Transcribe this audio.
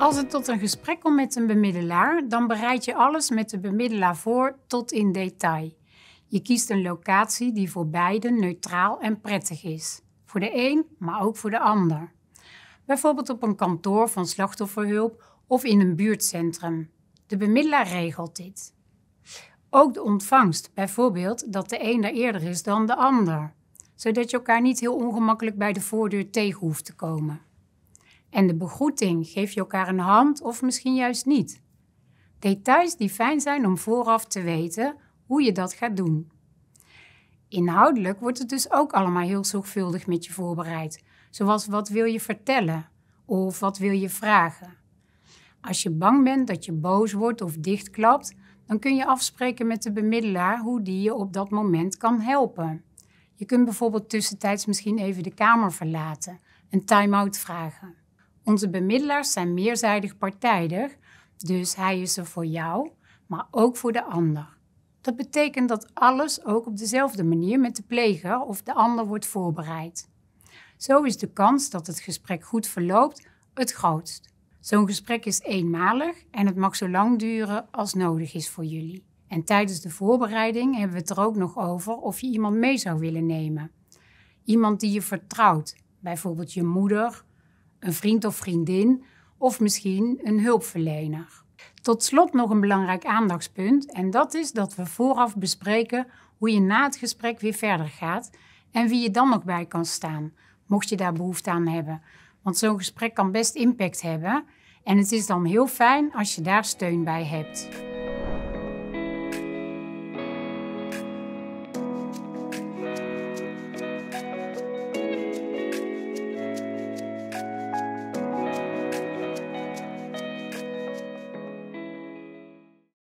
Als het tot een gesprek komt met een bemiddelaar, dan bereid je alles met de bemiddelaar voor tot in detail. Je kiest een locatie die voor beiden neutraal en prettig is. Voor de een, maar ook voor de ander. Bijvoorbeeld op een kantoor van slachtofferhulp of in een buurtcentrum. De bemiddelaar regelt dit. Ook de ontvangst, bijvoorbeeld dat de een er eerder is dan de ander, zodat je elkaar niet heel ongemakkelijk bij de voordeur tegen hoeft te komen. En de begroeting, geef je elkaar een hand of misschien juist niet. Details die fijn zijn om vooraf te weten hoe je dat gaat doen. Inhoudelijk wordt het dus ook allemaal heel zorgvuldig met je voorbereid. Zoals wat wil je vertellen of wat wil je vragen. Als je bang bent dat je boos wordt of dichtklapt, dan kun je afspreken met de bemiddelaar hoe die je op dat moment kan helpen. Je kunt bijvoorbeeld tussentijds misschien even de kamer verlaten, een time-out vragen. Onze bemiddelaars zijn meerzijdig partijdig, dus hij is er voor jou, maar ook voor de ander. Dat betekent dat alles ook op dezelfde manier met de pleger of de ander wordt voorbereid. Zo is de kans dat het gesprek goed verloopt het grootst. Zo'n gesprek is eenmalig en het mag zo lang duren als nodig is voor jullie. En tijdens de voorbereiding hebben we het er ook nog over of je iemand mee zou willen nemen. Iemand die je vertrouwt, bijvoorbeeld je moeder een vriend of vriendin of misschien een hulpverlener. Tot slot nog een belangrijk aandachtspunt en dat is dat we vooraf bespreken hoe je na het gesprek weer verder gaat en wie je dan nog bij kan staan, mocht je daar behoefte aan hebben. Want zo'n gesprek kan best impact hebben en het is dan heel fijn als je daar steun bij hebt.